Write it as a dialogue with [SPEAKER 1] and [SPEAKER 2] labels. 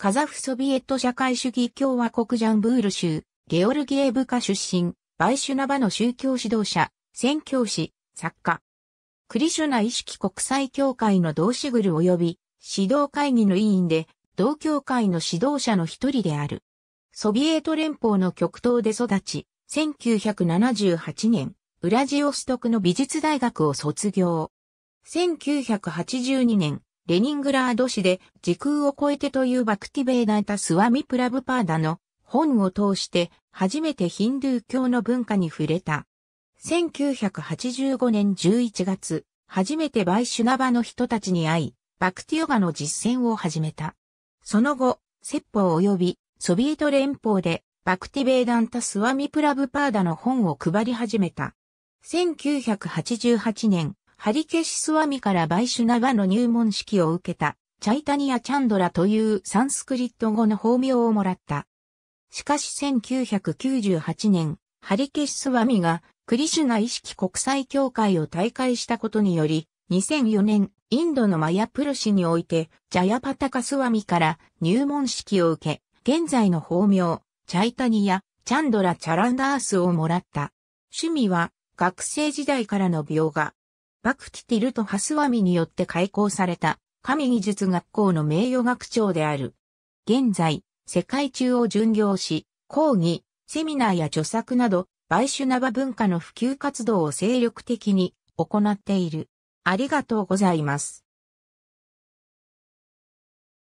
[SPEAKER 1] カザフソビエト社会主義共和国ジャンブール州、ゲオルギエブカ出身、バイシュナバの宗教指導者、宣教師、作家。クリシュナ意識国際協会の同志グル及び指導会議の委員で、同協会の指導者の一人である。ソビエト連邦の極東で育ち、1978年、ウラジオストクの美術大学を卒業。1982年、レニングラード市で時空を超えてというバクティベーダータスワミプラブパーダの本を通して初めてヒンドゥー教の文化に触れた。1985年11月、初めてバイシュナバの人たちに会い、バクティヨガの実践を始めた。その後、説法及びソビエト連邦でバクティベーダンタスワミプラブパーダの本を配り始めた。1988年、ハリケシスワミからバイシュナヴの入門式を受けた、チャイタニア・チャンドラというサンスクリット語の法名をもらった。しかし1998年、ハリケシスワミがクリシュナ意識国際協会を退会したことにより、2004年、インドのマヤプルシにおいて、ジャヤパタカスワミから入門式を受け、現在の法名、チャイタニア、チャンドラ・チャランダースをもらった。趣味は、学生時代からの描画、パクティティルト・ハスワミによって開校された、神技術学校の名誉学長である。現在、世界中を巡業し、講義、セミナーや著作など、バイシュナバ文化の普及活動を精力的に行っている。ありがとうございます。